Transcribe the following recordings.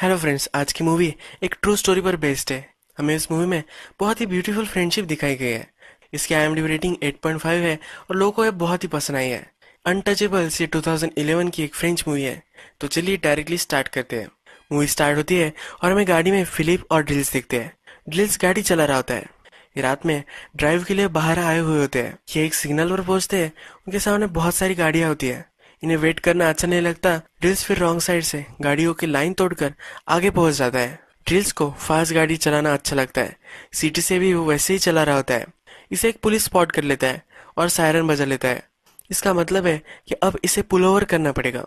hello friends आज की movie एक ट्रू स्टोरी पर बेस्ड है हमें इस मूवी में बहुत ही ब्यूटीफुल फ्रेंडशिप दिखाई गई है इसकी आई रेटिंग 8.5 है और लोगों को यह बहुत ही पसंद आई है अनटचेबल्स ये 2011 की एक फ्रेंच मूवी है तो चलिए डायरेक्टली स्टार्ट करते हैं मूवी स्टार्ट होती है और हमें गाड़ी में फिलिप और ड्रिल्स दिखते हैं ड्रिल्स गाड़ी चला रहा होता है ये रात में ड्राइव के लिए बाहर आए हुए होते हैं ये एक सिग्नल पर पहुंचते हैं उनके सामने बहुत सारी गाड़ियां होती है इन्हें वेट करना अच्छा नहीं लगता ड्रिल्स फिर रॉन्ग साइड से गाड़ियों की लाइन तोड़कर आगे पहुंच जाता है ड्रिल्स को फास्ट गाड़ी चलाना अच्छा लगता है सिटी से भी वो वैसे ही चला रहा होता है इसे एक पुलिस स्पॉट कर लेता है और सायरन बजा लेता है इसका मतलब है कि अब इसे पुल ओवर करना पड़ेगा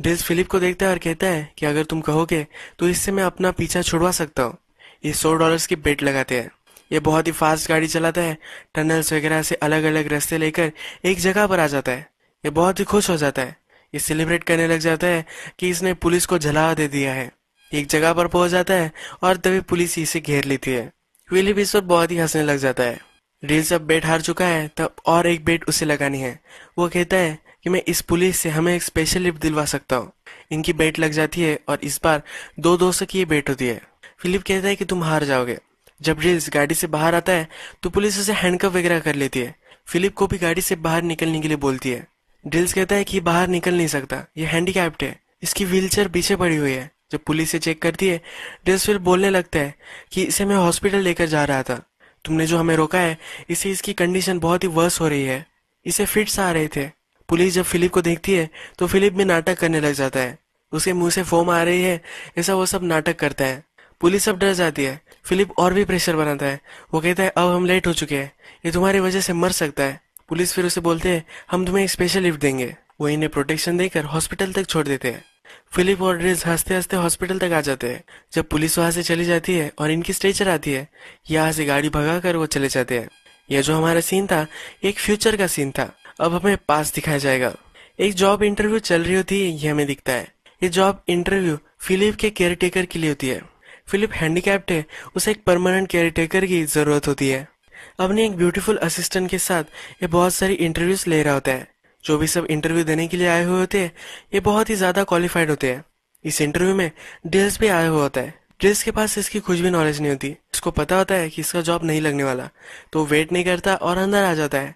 ड्रिल्स फिलिप को देखता है और कहता है कि अगर तुम कहोगे तो इससे मैं अपना पीछा छुड़वा सकता हूँ ये सौ डॉलर की बेट लगाते हैं ये बहुत ही फास्ट गाड़ी चलाता है टनल्स वगैरह से अलग अलग रास्ते लेकर एक जगह पर आ जाता है ये बहुत ही खुश हो जाता है ये सेलिब्रेट करने लग जाता है कि इसने पुलिस को जला दे दिया है एक जगह पर पहुंच जाता है और तभी पुलिस इसे घेर लेती है विली भी पर बहुत ही हंसने लग जाता है रील जब बेट हार चुका है तब और एक बेट उसे लगानी है वो कहता है कि मैं इस पुलिस से हमें एक स्पेशल लिफ्ट दिलवा सकता हूँ इनकी बेट लग जाती है और इस बार दो दोस्तों की ये बेट होती है फिलिप कहता है कि तुम हार जाओगे जब रील्स गाड़ी से बाहर आता है तो पुलिस उसे हैंडकप वगैरह कर लेती है फिलिप को भी गाड़ी से बाहर निकलने के लिए बोलती है डिल्स कहता है कि बाहर निकल नहीं सकता ये हैंडीकैप्ड है इसकी व्हीलचेयर पीछे पड़ी हुई है जब पुलिस से चेक करती है डिल्स फिर बोलने लगता है कि इसे मैं हॉस्पिटल लेकर जा रहा था तुमने जो हमें रोका है इसे इसकी कंडीशन बहुत ही वर्स हो रही है इसे फिट्स आ रहे थे पुलिस जब फिलिप को देखती है तो फिलिप भी नाटक करने लग जाता है उसके मुंह से फोम आ रही है ऐसा वो सब नाटक करता है पुलिस अब डर जाती है फिलिप और भी प्रेशर बनाता है वो कहता है अब हम लेट हो चुके हैं ये तुम्हारी वजह से मर सकता है पुलिस फिर उसे बोलते है हम तुम्हें स्पेशल लिफ्ट देंगे वो इन्हें प्रोटेक्शन देकर हॉस्पिटल तक छोड़ देते हैं फिलिप और ड्रेस हंसते हंसते हॉस्पिटल तक आ जाते हैं जब पुलिस वहां से चली जाती है और इनकी स्ट्रेचर आती है यहाँ से गाड़ी भगा कर वो चले जाते हैं यह जो हमारा सीन था एक फ्यूचर का सीन था अब हमें पास दिखाया जाएगा एक जॉब इंटरव्यू चल रही होती है यह हमें दिखता है ये जॉब इंटरव्यू फिलिप के केयर टेकर के लिए होती है फिलिप हैंडीकैप्ड है उसे एक परमानेंट केयर टेकर की जरूरत होती है अपने एक ब्यूटीफुल असिस्टेंट के साथ ये बहुत सारी इंटरव्यूज ले रहा होता है जो भी सब इंटरव्यू देने के लिए आए हुए होते हैं ये बहुत ही ज्यादा क्वालिफाइड होते हैं इस इंटरव्यू में डेल्स भी आया हुआ होता है ड्रिल्स के पास इसकी कुछ भी नॉलेज नहीं होती इसको पता होता है कि इसका जॉब नहीं लगने वाला तो वेट नहीं करता और अंदर आ जाता है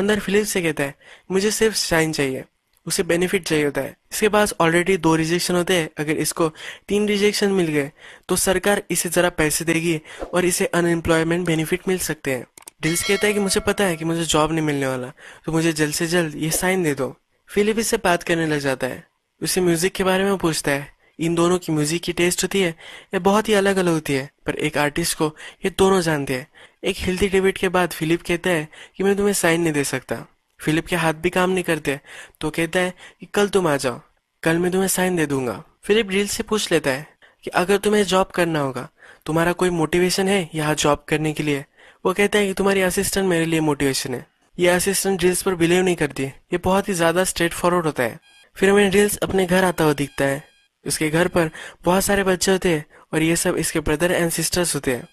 अंदर फिलिप से कहता है मुझे सिर्फ शाइन चाहिए उसे बेनिफिट चाहिए होता है इसके पास ऑलरेडी दो रिजेक्शन होते हैं अगर इसको तीन रिजेक्शन मिल गए तो सरकार इसे ज़रा पैसे देगी और इसे अनएम्प्लॉयमेंट बेनिफिट मिल सकते हैं डिल्स कहता है कि मुझे पता है कि मुझे जॉब नहीं मिलने वाला तो मुझे जल्द से जल्द ये साइन दे दो फिलिप इससे बात करने लग जाता है उसे म्यूजिक के बारे में पूछता है इन दोनों की म्यूजिक की टेस्ट होती है ये बहुत ही अलग अलग होती है पर एक आर्टिस्ट को ये दोनों जानते हैं एक हेल्थी डेबिट के बाद फिलिप कहता है कि मैं तुम्हें साइन नहीं दे सकता फिलिप के हाथ भी काम नहीं करते तो कहता है कि कल तुम आ जाओ कल मैं तुम्हें साइन दे दूंगा फिलिप रील से पूछ लेता है कि अगर तुम्हें जॉब करना होगा तुम्हारा कोई मोटिवेशन है यहाँ जॉब करने के लिए वो कहता है कि तुम्हारी असिस्टेंट मेरे लिए मोटिवेशन है ये असिस्टेंट रील्स पर बिलीव नहीं करती ये बहुत ही ज्यादा स्ट्रेट फॉरवर्ड होता है फिर हमें रील्स अपने घर आता हुआ दिखता है उसके घर पर बहुत सारे बच्चे होते हैं और ये सब इसके ब्रदर एंड सिस्टर्स होते हैं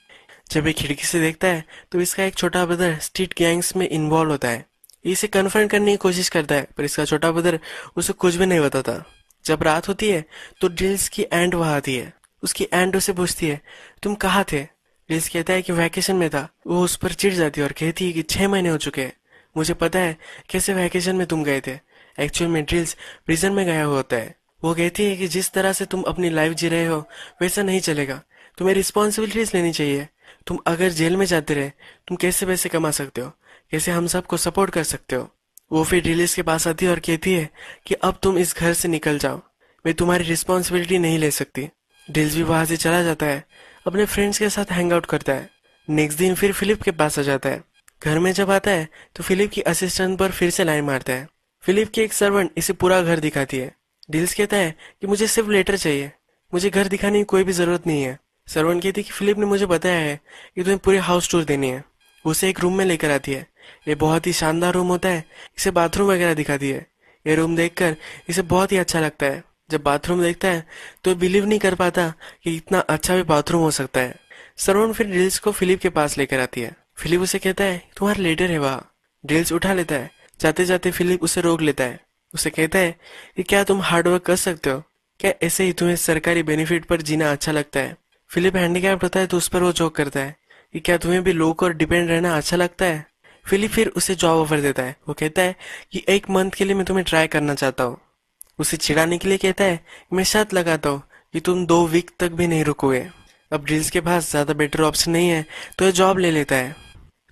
जब ये खिड़की से देखता है तो इसका एक छोटा ब्रदर स्ट्रीट गैंग्स में इन्वॉल्व होता है इसे कन्फर्म करने की कोशिश करता है पर इसका छोटा ब्रदर उसे कुछ भी नहीं बताता जब रात होती है तो डिल्स की एंड वहां आती है उसकी एंड उसे पूछती है तुम कहाँ थे डिल्स कहता है कि वैकेशन में था वो उस पर चिढ़ जाती है और कहती है कि छह महीने हो चुके हैं मुझे पता है कैसे वैकेशन में तुम गए थे एक्चुअल में ड्रिल्स प्रिजन में गया हुआ होता है वो कहती है कि जिस तरह से तुम अपनी लाइफ जी रहे हो वैसा नहीं चलेगा तुम्हें रिस्पॉन्सिबिलिटीज लेनी चाहिए तुम अगर जेल में जाते रहे तुम कैसे पैसे कमा सकते हो इसे हम सबको सपोर्ट कर सकते हो वो फिर रिलीज के पास आती है और कहती है कि अब तुम इस घर से निकल जाओ मैं तुम्हारी रिस्पॉन्सिबिलिटी नहीं ले सकती डिल्स भी वहां से चला जाता है अपने फ्रेंड्स के साथ हैंग आउट करता है नेक्स्ट दिन फिर फिलिप के पास आ जाता है घर में जब आता है तो फिलिप की असिस्टेंट पर फिर से लाइन मारता है फिलिप की एक सर्वेंट इसे पूरा घर दिखाती है डिल्स कहता है कि मुझे सिर्फ लेटर चाहिए मुझे घर दिखाने की कोई भी जरूरत नहीं है सर्वेंट कहती है कि फिलिप ने मुझे बताया है कि तुम्हें पूरे हाउस टूर देनी है उसे एक रूम में लेकर आती है ये बहुत ही शानदार रूम होता है इसे बाथरूम वगैरह दिखाती है ये रूम देखकर इसे बहुत ही अच्छा लगता है जब बाथरूम देखता है तो बिलीव नहीं कर पाता कि इतना अच्छा भी बाथरूम हो सकता है सरोन फिर ड्रिल्स को फिलिप के पास लेकर आती है फिलिप उसे कहता है तुम्हारा लेटर है वह ड्रिल्स उठा लेता है जाते जाते फिलिप उसे रोक लेता है उसे कहता है कि क्या तुम हार्डवर्क कर सकते हो क्या ऐसे ही तुम्हें सरकारी बेनिफिट पर जीना अच्छा लगता है फिलिप हैंडीकैप्ट होता है तो उस पर वो जोक करता है कि क्या तुम्हें भी लोग और डिपेंड रहना अच्छा लगता है फिलिप फिर उसे जॉब ऑफर देता है वो कहता है कि एक मंथ के लिए मैं तुम्हें ट्राई करना चाहता हूँ उसे चिढ़ाने के लिए कहता है मैं शर्त लगाता हूँ कि तुम दो वीक तक भी नहीं रुकोगे अब ड्रिल्स के पास ज़्यादा बेटर ऑप्शन नहीं है तो यह जॉब ले लेता है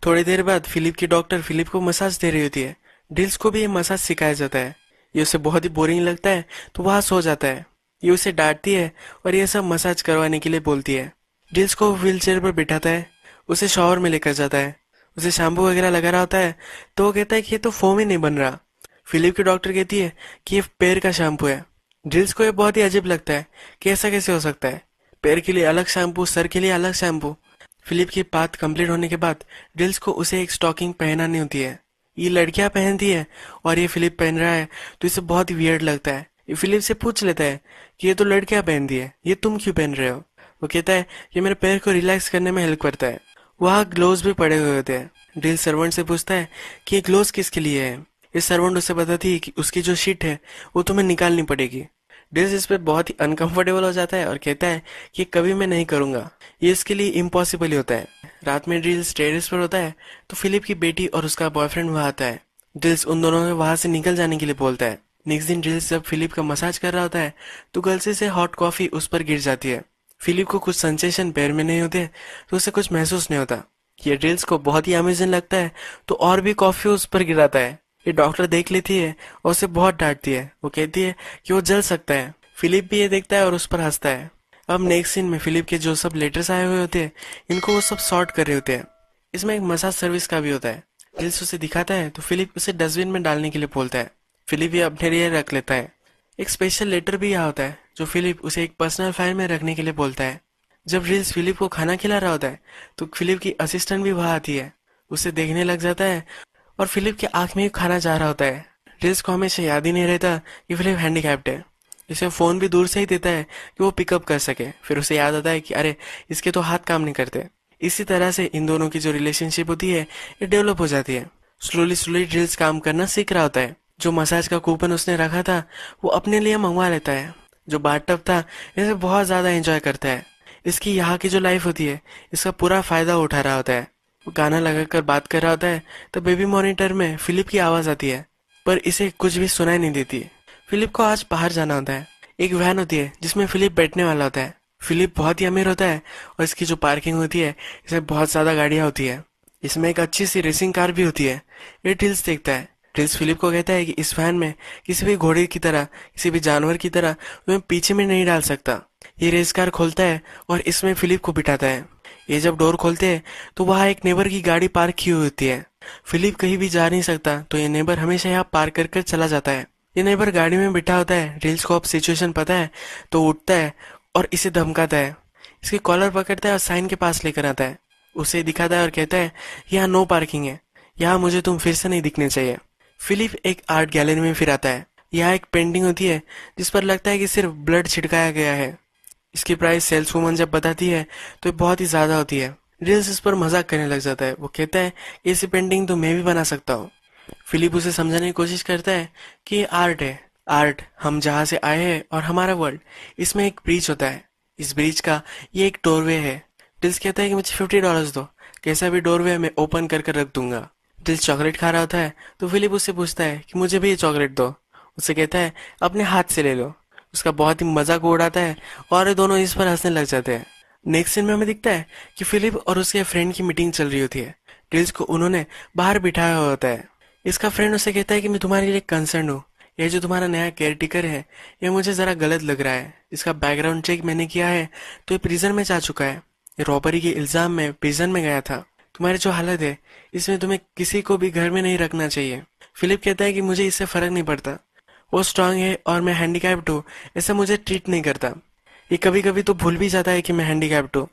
थोड़ी देर बाद फिलिप की डॉक्टर फिलिप को मसाज दे रही होती है ड्रिल्स को भी ये मसाज सिखाया जाता है ये उसे बहुत ही बोरिंग लगता है तो वहां सो जाता है ये उसे डांटती है और यह सब मसाज करवाने के लिए बोलती है ड्रिल्स को व्हील चेयर पर बिठाता है उसे शॉवर में लेकर जाता है उसे शैम्पू वगैरह लगा रहा होता है तो वो कहता है कि ये तो फोम ही नहीं बन रहा फिलिप की डॉक्टर कहती है कि ये पैर का शैम्पू है जिल्स को ये बहुत ही अजीब लगता है कि ऐसा कैसे हो सकता है पैर के लिए अलग शैम्पू सर के लिए अलग शैम्पू फिलिप की बात कंप्लीट होने के बाद ड्रिल्स को उसे एक स्टॉकिंग पहनानी होती है ये लड़कियां पहनती है और ये फिलिप पहन रहा है तो इसे बहुत ही वियर्ड लगता है ये फिलिप से पूछ लेता है कि ये तो लड़कियां पहनती है ये तुम क्यों पहन रहे हो वो कहता है ये मेरे पैर को रिलैक्स करने में हेल्प करता है वहाँ ग्लोव भी पड़े हुए होते हैं डील सर्वेंट से पूछता है कि ये ग्लोव किसके लिए है इस सर्वेंट उसे बताती है कि उसकी जो शीट है वो तुम्हें निकालनी पड़ेगी डिल्स इस पर बहुत ही अनकंफर्टेबल हो जाता है और कहता है कि कभी मैं नहीं करूंगा ये इसके लिए इम्पॉसिबल ही होता है रात में डिल्स टेरिस पर होता है तो फिलिप की बेटी और उसका बॉयफ्रेंड वहां आता है डिल्स उन दोनों में वहां से निकल जाने के लिए बोलता है नेक्स्ट दिन डिल्स जब फिलिप का मसाज कर रहा होता है तो गलसी से हॉट कॉफी उस पर गिर जाती है फिलिप को कुछ सेंसेशन पैर में नहीं होते तो उसे कुछ महसूस नहीं होता ये ड्रिल्स को बहुत ही अमेजिंग लगता है तो और भी कॉफी उस पर गिराता है ये डॉक्टर देख लेती है और उसे बहुत डांटती है वो कहती है कि वो जल सकता है फिलिप भी ये देखता है और उस पर हंसता है अब नेक्स्ट सीन में फिलिप के जो सब लेटर्स आए हुए होते हैं इनको वो सब सॉर्ट कर रहे होते हैं इसमें एक मसाज सर्विस का भी होता है ड्रिल्स उसे दिखाता है तो फिलिप उसे डस्टबिन में डालने के लिए बोलता है फिलिप ये अपने लिए रख लेता है एक स्पेशल लेटर भी यहाँ होता है जो फिलिप उसे एक पर्सनल फाइल में रखने के लिए बोलता है जब रिल्स फिलिप को खाना खिला रहा होता है तो फिलिप की असिस्टेंट भी वहां आती है उसे देखने लग जाता है और फिलिप की आंख में खाना जा रहा होता है रिल्स को हमेशा याद ही नहीं रहता कि फिलिप हैंडीकैप्ड है इसे फोन भी दूर से ही देता है कि वो पिकअप कर सके फिर उसे याद आता है कि अरे इसके तो हाथ काम नहीं करते इसी तरह से इन दोनों की जो रिलेशनशिप होती है ये डेवलप हो जाती है स्लोली स्लोली ड्रिल्स काम करना सीख रहा होता है जो मसाज का कूपन उसने रखा था वो अपने लिए मंगवा लेता है जो बाथटब था इसे बहुत ज़्यादा एंजॉय करता है इसकी यहाँ की जो लाइफ होती है इसका पूरा फ़ायदा उठा रहा होता है वो गाना लगाकर बात कर रहा होता है तो बेबी मॉनिटर में फिलिप की आवाज़ आती है पर इसे कुछ भी सुनाई नहीं देती फिलिप को आज बाहर जाना होता है एक वैन होती है जिसमें फिलिप बैठने वाला होता है फिलिप बहुत ही अमीर होता है और इसकी जो पार्किंग होती है इसमें बहुत ज़्यादा गाड़िया होती है इसमें एक अच्छी सी रेसिंग कार भी होती है ये टिल्स देखता है प्रिंस फिलिप को कहता है कि इस वैन में किसी भी घोड़े की तरह किसी भी जानवर की तरह तुम्हें पीछे में नहीं डाल सकता ये रेस कार खोलता है और इसमें फिलिप को बिठाता है ये जब डोर खोलते हैं तो वहाँ एक नेबर की गाड़ी पार्क की हुई होती है फिलिप कहीं भी जा नहीं सकता तो ये नेबर हमेशा यहाँ पार्क कर कर चला जाता है ये नेबर गाड़ी में बैठा होता है रिल्स को अब सिचुएशन पता है तो उठता है और इसे धमकाता है इसके कॉलर पकड़ता है और साइन के पास लेकर आता है उसे दिखाता है और कहता है यहाँ नो पार्किंग है यहाँ मुझे तुम फिर से नहीं दिखने चाहिए फिलिप एक आर्ट गैलरी में फिर आता है यहाँ एक पेंटिंग होती है जिस पर लगता है कि सिर्फ ब्लड छिड़काया गया है इसकी प्राइस सेल्स वूमन जब बताती है तो बहुत ही ज्यादा होती है रिल्स इस पर मजाक करने लग जाता है वो कहता है कि ऐसी पेंटिंग तो मैं भी बना सकता हूँ फिलिप उसे समझाने की कोशिश करता है कि ये आर्ट है आर्ट हम जहाँ से आए हैं और हमारा वर्ल्ड इसमें एक ब्रिज होता है इस ब्रिज का ये एक डोरवे है रिल्स कहता है कि मुझे फिफ्टी डॉलर्स दो कैसा भी डोरवे मैं ओपन कर कर रख दूंगा टिल चॉकलेट खा रहा होता है तो फिलिप उससे पूछता है कि मुझे भी ये चॉकलेट दो उसे कहता है अपने हाथ से ले लो उसका बहुत ही मजाक उड़ाता है और दोनों इस पर हंसने लग जाते हैं नेक्स्ट सीन में हमें दिखता है कि फिलिप और उसके फ्रेंड की मीटिंग चल रही होती है टिल्स को उन्होंने बाहर बिठाया होता है इसका फ्रेंड उसे कहता है कि मैं तुम्हारे लिए कंसर्न हूँ यह जो तुम्हारा नया केयर टेकर है यह मुझे ज़रा गलत लग रहा है इसका बैकग्राउंड चेक मैंने किया है तो ये प्रिजन में जा चुका है रॉबरी के इल्ज़ाम में प्रिजन में गया था तुम्हारी जो हालत है इसमें तुम्हें किसी को भी घर में नहीं रखना चाहिए फिलिप कहता है कि मुझे इससे फर्क नहीं पड़ता वो स्ट्रांग है और मैं हैंडीकैप्ड हूँ ऐसा मुझे ट्रीट नहीं करता ये कभी कभी तो भूल भी जाता है कि मैं हैंडीकैप्ड हूँ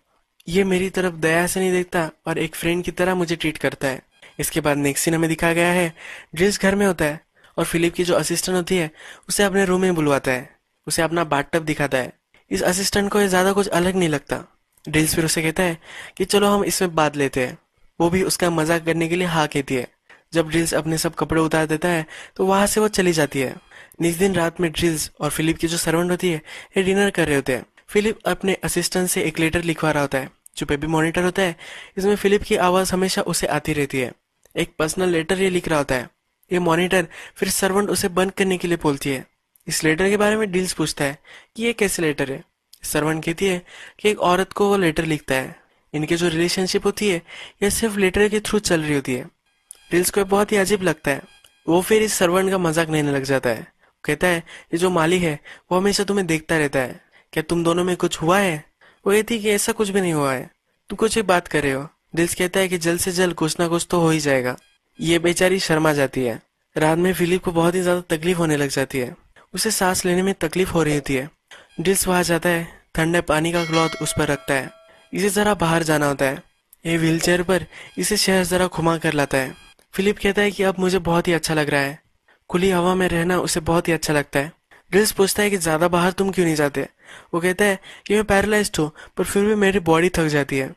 ये मेरी तरफ दया से नहीं देखता और एक फ्रेंड की तरह मुझे ट्रीट करता है इसके बाद नेक्स्ट सीन हमें दिखा गया है ड्रिल्स घर में होता है और फिलिप की जो असिस्टेंट होती है उसे अपने रूम में बुलवाता है उसे अपना टप दिखाता है इस असिस्टेंट को ये ज़्यादा कुछ अलग नहीं लगता ड्रिल्स फिर उसे कहता है कि चलो हम इसमें बात लेते हैं वो भी उसका मजाक करने के लिए हा कहती है जब ड्रिल्स अपने सब कपड़े उतार देता है तो वहां से वो चली जाती है निज दिन रात में ड्रिल्स और फिलिप की जो सर्वेंट होती है ये डिनर कर रहे होते हैं फिलिप अपने असिस्टेंट से एक लेटर लिखवा रहा होता है जो बेबी मॉनिटर होता है इसमें फिलिप की आवाज हमेशा उसे आती रहती है एक पर्सनल लेटर ये लिख रहा होता है ये मॉनिटर फिर सर्वेंट उसे बंद करने के लिए बोलती है इस लेटर के बारे में ड्रिल्स पूछता है कि ये कैसे लेटर है सर्वेंट कहती है कि एक औरत को वो लेटर लिखता है इनकी जो रिलेशनशिप होती है यह सिर्फ लेटर के थ्रू चल रही होती है रिल्स को बहुत ही अजीब लगता है वो फिर इस सर्वेंट का मजाक लेने लग जाता है कहता है ये जो माली है वो हमेशा तुम्हें देखता रहता है क्या तुम दोनों में कुछ हुआ है वो ये थी कि ऐसा कुछ भी नहीं हुआ है तुम कुछ ही बात कर रहे हो रिल्स कहता है कि जल्द से जल्द कुछ ना कुछ तो हो ही जाएगा ये बेचारी शर्मा जाती है रात में फिलिप को बहुत ही ज्यादा तकलीफ होने लग जाती है उसे सांस लेने में तकलीफ हो रही होती है डिल्स वहां जाता है ठंडे पानी का क्लॉथ उस पर रखता है इसे ज़रा बाहर जाना होता है ये व्हील पर इसे शहर ज़रा घुमा कर लाता है फिलिप कहता है कि अब मुझे बहुत ही अच्छा लग रहा है खुली हवा में रहना उसे बहुत ही अच्छा लगता है ड्रिल्स पूछता है कि ज़्यादा बाहर तुम क्यों नहीं जाते वो कहता है कि मैं पैरालाइज हूँ पर फिर भी मेरी बॉडी थक जाती है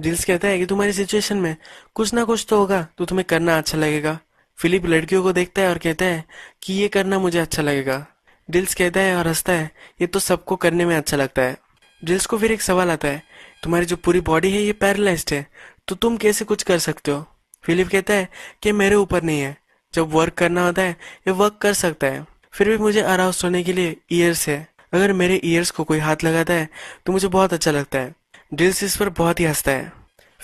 ड्रिल्स कहता है कि तुम्हारी सिचुएशन में कुछ ना कुछ तो होगा तो तुम्हें करना अच्छा लगेगा फिलिप लड़कियों को देखता है और कहता है कि ये करना मुझे अच्छा लगेगा ड्रिल्स कहता है और हंसता है ये तो सबको करने में अच्छा लगता है ड्रिल्स को फिर एक सवाल आता है तुम्हारी जो पूरी बॉडी है ये पैरलाइज्ड है तो तुम कैसे कुछ कर सकते हो फिलिप कहता है कि मेरे ऊपर नहीं है जब वर्क करना होता है ये वर्क कर सकता है फिर भी मुझे आराम सोने के लिए ईयर्स है अगर मेरे ईयर्स को कोई हाथ लगाता है तो मुझे बहुत अच्छा लगता है ड्रिल्स इस पर बहुत ही हंसता है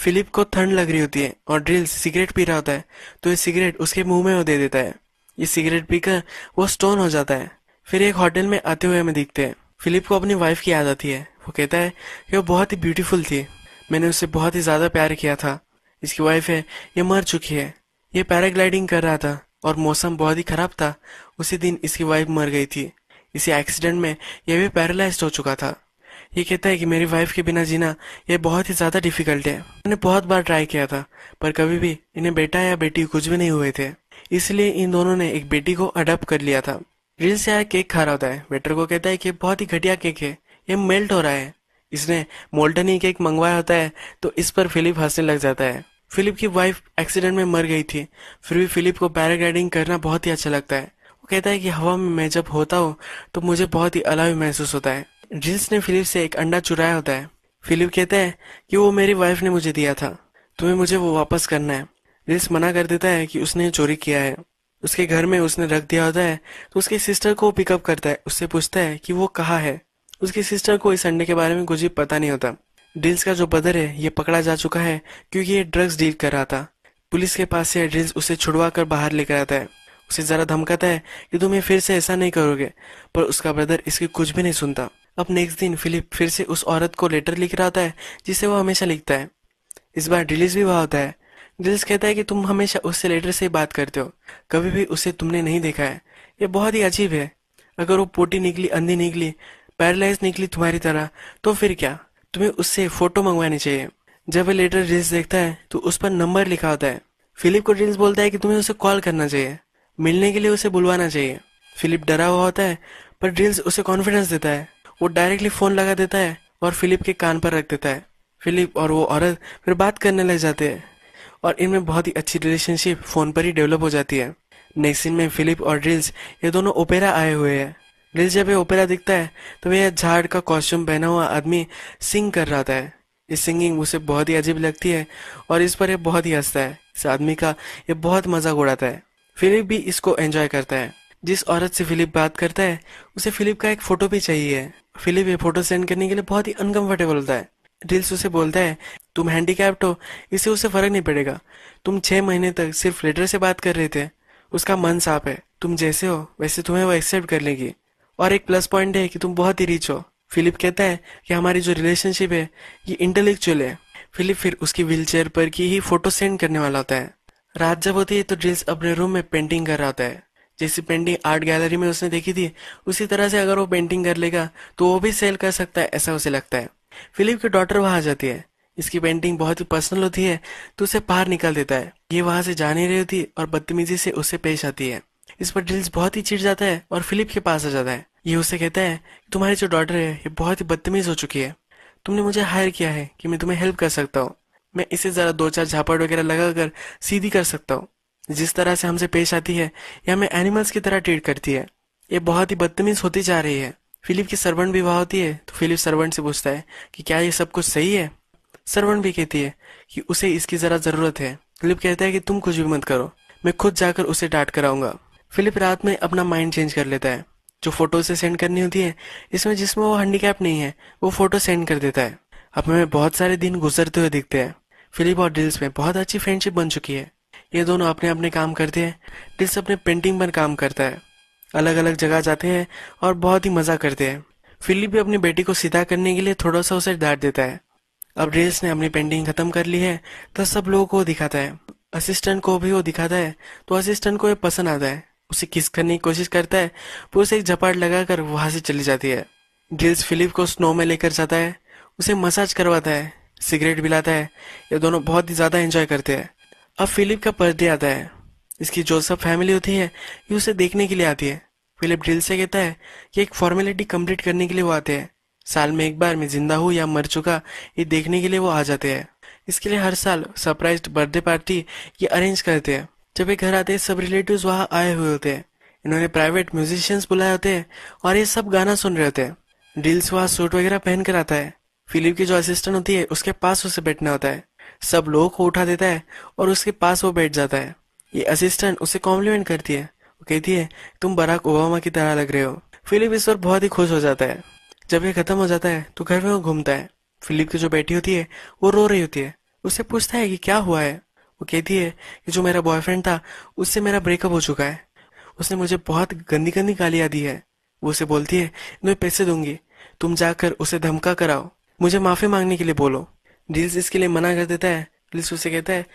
फिलिप को ठंड लग रही होती है और ड्रिल्स सिगरेट पी रहा होता है तो ये सिगरेट उसके मुंह में दे देता है ये सिगरेट पीकर वो स्टोन हो जाता है फिर एक होटल में आते हुए हमें दिखते हैं फिलिप को अपनी वाइफ की याद आती है वो कहता है कि वो बहुत ही ब्यूटीफुल थी मैंने उससे बहुत ही ज़्यादा प्यार किया था इसकी वाइफ है ये मर चुकी है ये पैराग्लाइडिंग कर रहा था और मौसम बहुत ही खराब था उसी दिन इसकी वाइफ मर गई थी इसी एक्सीडेंट में यह भी पैरालाइज हो चुका था ये कहता है कि मेरी वाइफ के बिना जीना यह बहुत ही ज़्यादा डिफिकल्ट है मैंने बहुत बार ट्राई किया था पर कभी भी इन्हें बेटा या बेटी कुछ भी नहीं हुए थे इसलिए इन दोनों ने एक बेटी को अडॉप्ट कर लिया था ग्रिल से आया केक खा रहा होता है वेटर को कहता है कि बहुत ही घटिया केक है ये मेल्ट हो रहा है इसने मोल्टन ही केक मंगवाया होता है तो इस पर फिलिप हंसने लग जाता है फिलिप की वाइफ एक्सीडेंट में मर गई थी फिर भी फिलिप को पैराग्लाइडिंग करना बहुत ही अच्छा लगता है वो कहता है कि हवा में मैं जब होता हूँ तो मुझे बहुत ही अलाव महसूस होता है जिल्स ने फिलिप से एक अंडा चुराया होता है फिलिप कहता है कि वो मेरी वाइफ ने मुझे दिया था तुम्हें मुझे वो वापस करना है रिल्स मना कर देता है कि उसने चोरी किया है उसके घर में उसने रख दिया होता है तो उसके सिस्टर को पिकअप करता है उससे पूछता है कि वो कहाँ है उसके सिस्टर को इस अंडे के बारे में कुछ भी पता नहीं होता ड्रिल्स का जो बदर है ये पकड़ा जा चुका है क्योंकि ये ड्रग्स डील कर रहा था पुलिस के पास से ड्रिल्स उसे छुड़वा कर बाहर लेकर आता है उसे जरा धमकाता है कि तुम ये फिर से ऐसा नहीं करोगे पर उसका ब्रदर इसकी कुछ भी नहीं सुनता अब नेक्स्ट दिन फिलिप फिर से उस औरत को लेटर लिख रहा होता है जिसे वो हमेशा लिखता है इस बार डिलीज भी वहा होता है जिस कहता है कि तुम हमेशा उससे लेटर से ही बात करते हो कभी भी उसे तुमने नहीं देखा है ये बहुत ही अजीब है अगर वो पोटी निकली अंधी निकली पैरालाइज निकली तुम्हारी तरह तो फिर क्या तुम्हें उससे फोटो मंगवानी चाहिए जब वह लेटर रील्स देखता है तो उस पर नंबर लिखा होता है फिलिप को रील्स बोलता है कि तुम्हें उसे कॉल करना चाहिए मिलने के लिए उसे बुलवाना चाहिए फिलिप डरा हुआ होता है पर रिल्स उसे कॉन्फिडेंस देता है वो डायरेक्टली फोन लगा देता है और फिलिप के कान पर रख देता है फिलिप और वो औरत फिर बात करने लग जाते हैं और इनमें बहुत ही अच्छी रिलेशनशिप फ़ोन पर ही डेवलप हो जाती है नेक्स्ट में फिलिप और ड्रिल्स ये दोनों ओपेरा आए हुए हैं ड्रिल्स जब ये ओपेरा दिखता है तो वह झाड़ का कॉस्ट्यूम पहना हुआ आदमी सिंग कर रहा था ये सिंगिंग उसे बहुत ही अजीब लगती है और इस पर यह बहुत ही हंसता है इस आदमी का ये बहुत मजाक उड़ाता है फिलिप भी इसको एंजॉय करता है जिस औरत से फिलिप बात करता है उसे फिलिप का एक फोटो भी चाहिए फिलिप ये फोटो सेंड करने के लिए बहुत ही अनकंफर्टेबल होता है ड्रिल्स उसे बोलता है तुम हैंडीकैप्ड हो इससे उसे फर्क नहीं पड़ेगा तुम छह महीने तक सिर्फ लेटर से बात कर रहे थे उसका मन साफ है तुम जैसे हो वैसे तुम्हें वो एक्सेप्ट कर लेगी और एक प्लस पॉइंट है कि तुम बहुत ही रिच हो फिलिप कहता है कि हमारी जो रिलेशनशिप है ये इंटेलेक्चुअल है फिलिप फिर उसकी चेयर पर की ही फोटो सेंड करने वाला होता है रात जब होती है तो ड्रिल्स अपने रूम में पेंटिंग कर रहा होता है जैसी पेंटिंग आर्ट गैलरी में उसने देखी थी उसी तरह से अगर वो पेंटिंग कर लेगा तो वो भी सेल कर सकता है ऐसा उसे लगता है फिलिप की डॉटर वहां आ जाती है इसकी पेंटिंग बहुत ही पर्सनल होती है तो उसे बाहर निकाल देता है ये वहां से जाने रही होती और बदतमीजी से उसे पेश आती है इस पर डिल्स बहुत ही चिढ़ जाता है और फिलिप के पास आ जाता है ये उसे कहता है तुम्हारी जो डॉटर है ये बहुत ही बदतमीज हो चुकी है तुमने मुझे हायर किया है कि मैं तुम्हें हेल्प कर सकता हूँ मैं इसे जरा दो चार झापड़ वगैरह लगाकर सीधी कर सकता हूँ जिस तरह से हमसे पेश आती है यह हमें एनिमल्स की तरह ट्रीट करती है ये बहुत ही बदतमीज होती जा रही है फिलिप की सर्वेंट भी वहां होती है तो फिलिप सर्वेंट से पूछता है कि क्या ये सब कुछ सही है सर्वेंट भी कहती है कि उसे इसकी जरा जरूरत है फिलिप कहता है कि तुम कुछ भी मत करो मैं खुद जाकर उसे डांट कर आऊंगा फिलिप रात में अपना माइंड चेंज कर लेता है जो फोटो से सेंड करनी होती है इसमें जिसमें वो हैंडीकैप नहीं है वो फोटो सेंड कर देता है अब हमें बहुत सारे दिन गुजरते हुए दिखते हैं फिलिप और डिल्स में बहुत अच्छी फ्रेंडशिप बन चुकी है ये दोनों अपने अपने काम करते हैं डिल्स अपने पेंटिंग पर काम करता है अलग अलग जगह जाते हैं और बहुत ही मजा करते हैं फिलिप भी अपनी बेटी को सीधा करने के लिए थोड़ा सा उसे डांट देता है अब रेस ने अपनी पेंटिंग खत्म कर ली है तो सब लोगों को दिखाता है असिस्टेंट को भी वो दिखाता है तो असिस्टेंट को ये पसंद आता है उसे किस करने की कोशिश करता है फिर उसे एक झपाट लगाकर वहां से चली जाती है गिल्स फिलिप को स्नो में लेकर जाता है उसे मसाज करवाता है सिगरेट लाता है ये दोनों बहुत ही ज्यादा एंजॉय करते हैं अब फिलिप का बर्थडे आता है इसकी जो सब फैमिली होती है ये उसे देखने के लिए आती है फिलिप ड्रिल से कहता है कि एक फॉर्मेलिटी कंप्लीट करने के लिए वो आते हैं साल में एक बार मैं जिंदा हूँ या मर चुका ये देखने के लिए वो आ जाते हैं इसके लिए हर साल सरप्राइज बर्थडे पार्टी ये अरेंज करते हैं जब ये घर आते हैं सब रिलेटिव वहाँ आए हुए होते हैं इन्होंने प्राइवेट म्यूजिशियंस बुलाए होते हैं और ये सब गाना सुन रहे होते हैं ड्रिल्स वहाँ सूट वगैरह पहन कर आता है फिलिप की जो असिस्टेंट होती है उसके पास उसे बैठना होता है सब लोग को उठा देता है और उसके पास वो बैठ जाता है ये असिस्टेंट उसे कॉम्प्लीमेंट करती है वो कहती है तुम बराक ओबामा की तरह लग रहे हो फिलिप इस पर बहुत ही खुश हो जाता है जब यह खत्म हो जाता है तो घर में वो घूमता है फिलिप की जो बेटी होती है वो रो रही होती है उससे पूछता है कि क्या हुआ है वो कहती है कि जो मेरा बॉयफ्रेंड था उससे मेरा ब्रेकअप हो चुका है उसने मुझे बहुत गंदी गंदी गालियां दी है वो उसे बोलती है मैं पैसे दूंगी तुम जाकर उसे धमका कराओ मुझे माफी मांगने के लिए बोलो डिल्स इसके लिए मना कर देता है डिल्स उसे कहता है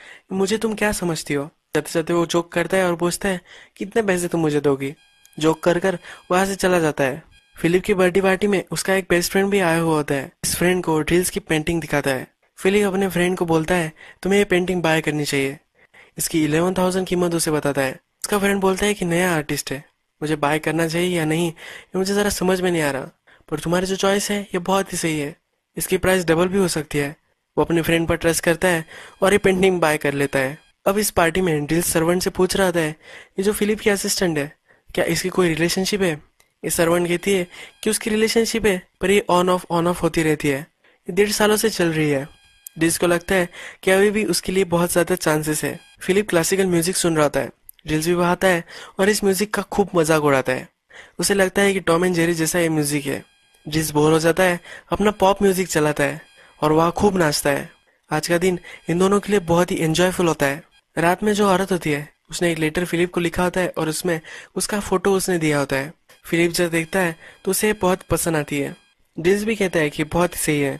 मुझे तुम क्या समझती हो जाते जाते तो वो जोक करता है और पूछता है कितने पैसे तुम मुझे दोगी जोक कर कर वहां से चला जाता है फिलिप की बर्थडे पार्टी में उसका एक बेस्ट फ्रेंड भी आया हुआ होता है इस फ्रेंड को ड्रिल्स की पेंटिंग दिखाता है फिलिप अपने फ्रेंड को बोलता है तुम्हें ये पेंटिंग बाय करनी चाहिए इसकी इलेवन थाउजेंड कीमत उसे बताता है उसका फ्रेंड बोलता है कि नया आर्टिस्ट है मुझे बाय करना चाहिए या नहीं ये मुझे ज़रा समझ में नहीं आ रहा पर तुम्हारी जो चॉइस है ये बहुत ही सही है इसकी प्राइस डबल भी हो सकती है वो अपने फ्रेंड पर ट्रस्ट करता है और ये पेंटिंग बाय कर लेता है अब इस पार्टी में ड्रिल सर्वेंट से पूछ रहा था ये जो फिलिप की असिस्टेंट है क्या इसकी कोई रिलेशनशिप है ये सर्वेंट कहती है कि उसकी रिलेशनशिप है पर ये ऑन ऑफ ऑन ऑफ होती रहती है ये डेढ़ सालों से चल रही है डिल्स को लगता है कि अभी भी उसके लिए बहुत ज्यादा चांसेस है फिलिप क्लासिकल म्यूजिक सुन रहा है डिल्स भी बहाता है और इस म्यूजिक का खूब मजाक उड़ाता है उसे लगता है कि टॉम एंड जेरी जैसा ये म्यूजिक है डिल्स बोर हो जाता है अपना पॉप म्यूजिक चलाता है और वह खूब नाचता है आज का दिन इन दोनों के लिए बहुत ही एंजॉयफुल होता है रात में जो औरत होती है उसने एक लेटर फिलिप को लिखा होता है और उसमें उसका फोटो उसने दिया होता है फिलिप जब देखता है तो उसे बहुत पसंद आती है डिज भी कहता है कि बहुत सही है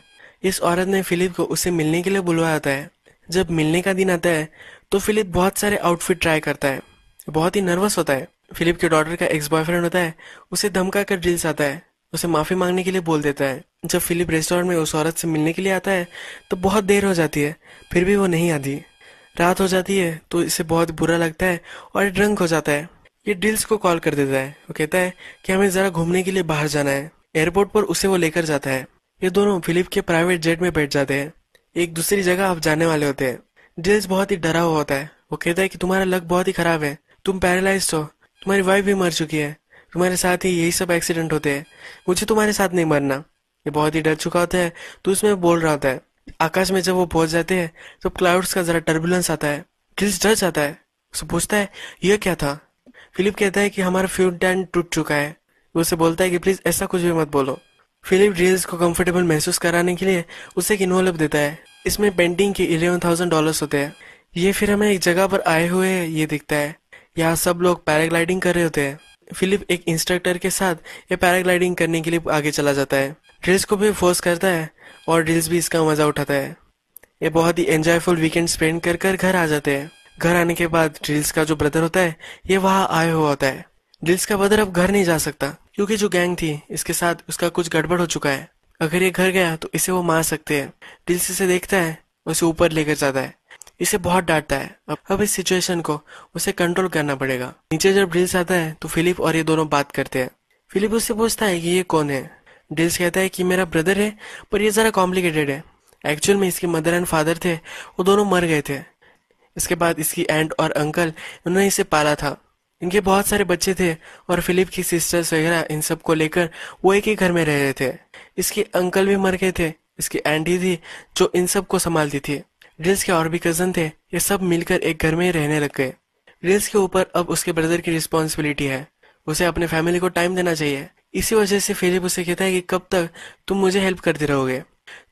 इस औरत ने फिलिप को उसे मिलने के लिए बुलवाया होता है जब मिलने का दिन आता है तो फिलिप बहुत सारे आउटफिट ट्राई करता है बहुत ही नर्वस होता है फिलिप के डॉटर का एक्स बॉयफ्रेंड होता है उसे धमका कर डिल्स आता है उसे माफी मांगने के लिए बोल देता है जब फिलिप रेस्टोरेंट में उस औरत से मिलने के लिए आता है तो बहुत देर हो जाती है फिर भी वो नहीं आती रात हो जाती है तो इसे बहुत बुरा लगता है और ड्रंक हो जाता है ये डिल्स को कॉल कर देता है वो कहता है कि हमें जरा घूमने के लिए बाहर जाना है एयरपोर्ट पर उसे वो लेकर जाता है ये दोनों फिलिप के प्राइवेट जेट में बैठ जाते हैं एक दूसरी जगह आप जाने वाले होते हैं डिल्स बहुत ही डरा हुआ होता है वो कहता है कि तुम्हारा लक बहुत ही खराब है तुम पैरालाइज हो तुम्हारी वाइफ भी मर चुकी है तुम्हारे साथ ही यही सब एक्सीडेंट होते हैं मुझे तुम्हारे साथ नहीं मरना ये बहुत ही डर चुका होता है तो उसमें बोल रहा होता है आकाश में जब वो पहुंच जाते हैं तो क्लाउड्स का जरा टर्बुलेंस आता है क्रिस डर जाता है उसे पूछता है यह क्या था फिलिप कहता है कि हमारा फ्यूल टैंक टूट चुका है वो उसे बोलता है कि प्लीज ऐसा कुछ भी मत बोलो फिलिप ड्रिल्स को कंफर्टेबल महसूस कराने के लिए उसे एक इन्वॉल्व देता है इसमें पेंटिंग के इलेवन थाउजेंड डॉलर होते हैं ये फिर हमें एक जगह पर आए हुए ये दिखता है यहाँ सब लोग पैराग्लाइडिंग कर रहे होते हैं फिलिप एक इंस्ट्रक्टर के साथ ये पैराग्लाइडिंग करने के लिए आगे चला जाता है ड्रिल्स को भी फोर्स करता है और रील्स भी इसका मजा उठाता है ये बहुत ही एंजॉयफुल वीकेंड स्पेंड कर कर घर आ जाते हैं घर आने के बाद ड्रिल्स का जो ब्रदर होता है ये वहाँ आए हुआ होता है ड्रिल्स का ब्रदर अब घर नहीं जा सकता क्योंकि जो गैंग थी इसके साथ उसका कुछ गड़बड़ हो चुका है अगर ये घर गया तो इसे वो मार सकते हैं ड्रिल्स इसे देखता है उसे ऊपर लेकर जाता है इसे बहुत डांटता है अब अब इस सिचुएशन को उसे कंट्रोल करना पड़ेगा नीचे जब ड्रिल्स आता है तो फिलिप और ये दोनों बात करते हैं फिलिप उससे पूछता है कि ये कौन है डिल्स कहता है कि मेरा ब्रदर है पर ये ज़रा कॉम्प्लिकेटेड है एक्चुअल में इसके मदर एंड फादर थे वो दोनों मर गए थे इसके बाद इसकी एंड और अंकल उन्होंने इसे पाला था इनके बहुत सारे बच्चे थे और फिलिप की सिस्टर्स वगैरह इन सब को लेकर वो एक ही घर में रह रहे थे इसके अंकल भी मर गए थे इसकी एंटी थी जो इन सब को संभालती थी ड्रिल्स के और भी कजन थे ये सब मिलकर एक घर में रहने लग गए ड्रिल्स के ऊपर अब उसके ब्रदर की रिस्पॉन्सिबिलिटी है उसे अपने फैमिली को टाइम देना चाहिए इसी वजह से फिलिप उसे कहता है कि कब तक तुम मुझे हेल्प करते रहोगे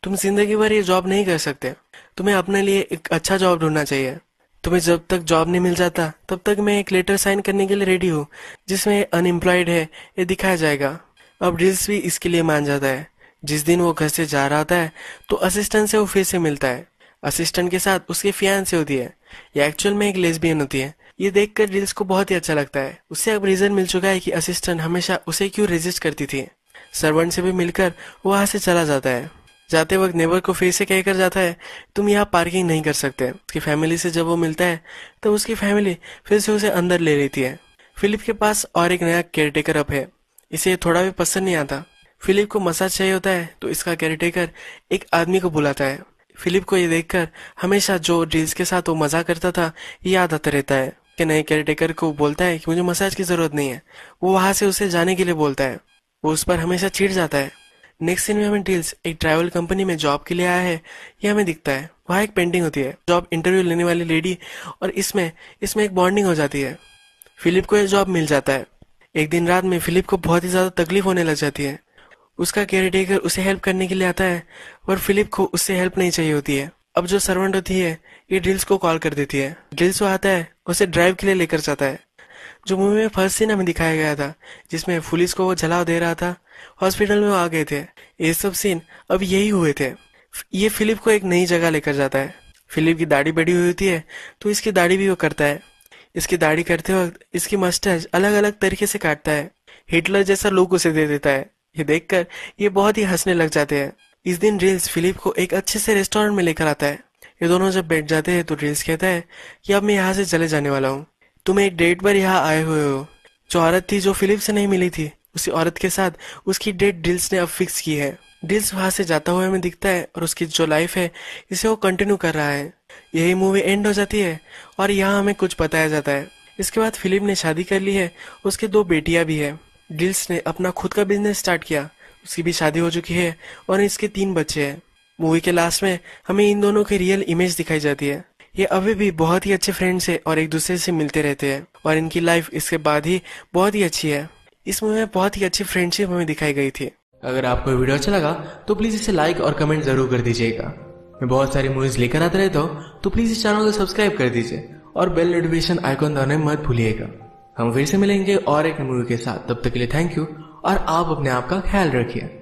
तुम जिंदगी भर ये जॉब नहीं कर सकते तुम्हें अपने लिए एक अच्छा जॉब ढूंढना चाहिए तुम्हें जब तक जॉब नहीं मिल जाता तब तक मैं एक लेटर साइन करने के लिए रेडी हूँ जिसमें अनएम्प्लॉयड है ये दिखाया जाएगा अब रिल्स भी इसके लिए मान जाता है जिस दिन वो घर से जा रहा होता है तो असिस्टेंट से वो फिर से मिलता है असिस्टेंट के साथ उसकी फियांसी होती है या एक्चुअल में एक लेसबियन होती है ये देखकर रिल्स को बहुत ही अच्छा लगता है उससे अब रीजन मिल चुका है कि असिस्टेंट हमेशा उसे क्यों रेजिस्ट करती थी सर्वेंट से भी मिलकर वहां से चला जाता है जाते वक्त नेबर को फिर से कहकर जाता है तुम यहाँ पार्किंग नहीं कर सकते उसकी फैमिली से जब वो मिलता है तो उसकी फैमिली फिर से उसे अंदर ले लेती है फिलिप के पास और एक नया केयरटेकर अप है इसे थोड़ा भी पसंद नहीं आता फिलिप को मसाज चाहिए होता है तो इसका केयरटेकर एक आदमी को बुलाता है फिलिप को ये देखकर हमेशा जो ड्रिल्स के साथ वो मजा करता था याद आता रहता है के नए केयरटेकर को बोलता है कि मुझे मसाज की जरूरत नहीं है वो वहां से उसे जाने के लिए बोलता है वो उस पर हमेशा चिढ़ जाता है नेक्स्ट सीन में हमें डील्स एक ट्रैवल कंपनी में जॉब के लिए आया है ये हमें दिखता है वहाँ एक पेंटिंग होती है जॉब इंटरव्यू लेने वाली लेडी और इसमें इसमें एक बॉन्डिंग हो जाती है फिलिप को यह जॉब मिल जाता है एक दिन रात में फिलिप को बहुत ही ज्यादा तकलीफ होने लग जाती है उसका केयर टेकर उसे हेल्प करने के लिए आता है और फिलिप को उससे हेल्प नहीं चाहिए होती है अब जो सर्वेंट होती है ये ड्रिल्स को कॉल कर देती है ड्रिल्स वो आता है उसे ड्राइव के लिए लेकर जाता है जो मूवी में फर्स्ट सीन हमें दिखाया गया था जिसमें पुलिस को वो जलाव दे रहा था हॉस्पिटल में वो आ गए थे ये सब सीन अब यही हुए थे ये फिलिप को एक नई जगह लेकर जाता है फिलिप की दाढ़ी बड़ी हुई होती है तो इसकी दाढ़ी भी वो करता है इसकी दाढ़ी करते वक्त इसकी मस्टैच अलग अलग तरीके से काटता है हिटलर जैसा लुक उसे दे देता है ये देखकर ये बहुत ही हंसने लग जाते हैं इस दिन रिल्स फिलिप को एक अच्छे से रेस्टोरेंट में लेकर आता है ये दोनों जब बैठ जाते हैं तो रिल्स कहता है कि अब मैं यहाँ से चले जाने वाला हूँ तुम एक डेट पर यहाँ आए हुए हो जो औरत थी जो फिलिप से नहीं मिली थी उसी औरत के साथ उसकी डेट ड्रिल्स ने अब फिक्स की है ड्रिल्स वहां से जाता हुआ हमें दिखता है और उसकी जो लाइफ है इसे वो कंटिन्यू कर रहा है यही मूवी एंड हो जाती है और यहाँ हमें कुछ बताया जाता है इसके बाद फिलिप ने शादी कर ली है उसके दो बेटियां भी है ड्रिल्स ने अपना खुद का बिजनेस स्टार्ट किया उसकी भी शादी हो चुकी है और इसके तीन बच्चे हैं मूवी के लास्ट में हमें इन दोनों की रियल इमेज दिखाई जाती है ये अभी भी बहुत ही अच्छे फ्रेंड्स है और एक दूसरे से मिलते रहते हैं और इनकी लाइफ इसके बाद ही बहुत ही अच्छी है इस मूवी में बहुत ही अच्छी फ्रेंडशिप हमें दिखाई गई थी अगर आपको वीडियो अच्छा लगा तो प्लीज इसे लाइक और कमेंट जरूर कर दीजिएगा मैं बहुत सारी मूवीज लेकर आता रहता हूँ तो प्लीज इस चैनल को सब्सक्राइब कर दीजिए और बेल नोटिफिकेशन आइकॉन दबाने मत भूलिएगा हम फिर से मिलेंगे और एक मूवी के साथ तब तक के लिए थैंक यू और आप अपने आप का ख्याल रखिए